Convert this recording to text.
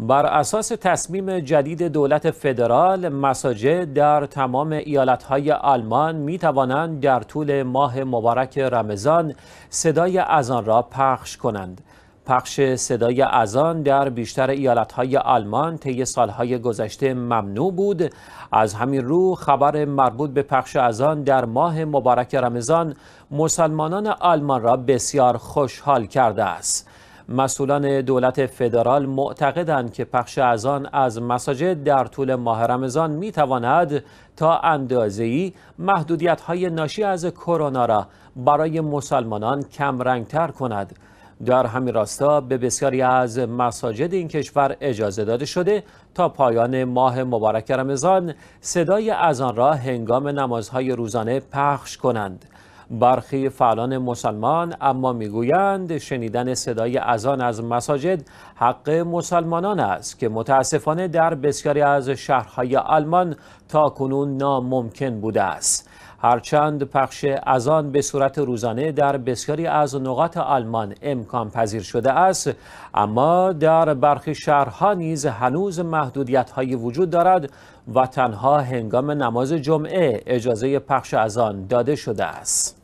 بر اساس تصمیم جدید دولت فدرال مساجد در تمام ایالتهای آلمان می توانند در طول ماه مبارک رمضان صدای اذان را پخش کنند پخش صدای اذان در بیشتر ایالتهای آلمان طی سالهای گذشته ممنوع بود از همین رو خبر مربوط به پخش اذان در ماه مبارک رمضان مسلمانان آلمان را بسیار خوشحال کرده است مسئولان دولت فدرال معتقدند که پخش آن از مساجد در طول ماه رمضان می تواند تا اندازه‌ای های ناشی از کرونا را برای مسلمانان کم تر کند. در همین راستا به بسیاری از مساجد این کشور اجازه داده شده تا پایان ماه مبارک رمضان صدای از را هنگام نمازهای روزانه پخش کنند. برخی فعالان مسلمان اما میگویند شنیدن صدای اذان از مساجد حق مسلمانان است که متاسفانه در بسیاری از شهرهای آلمان تا کنون ناممکن بوده است هرچند پخش اذان به صورت روزانه در بسیاری از نقاط آلمان امکان پذیر شده است اما در برخی شهرها نیز هنوز محدودیت هایی وجود دارد و تنها هنگام نماز جمعه اجازه پخش اذان داده شده است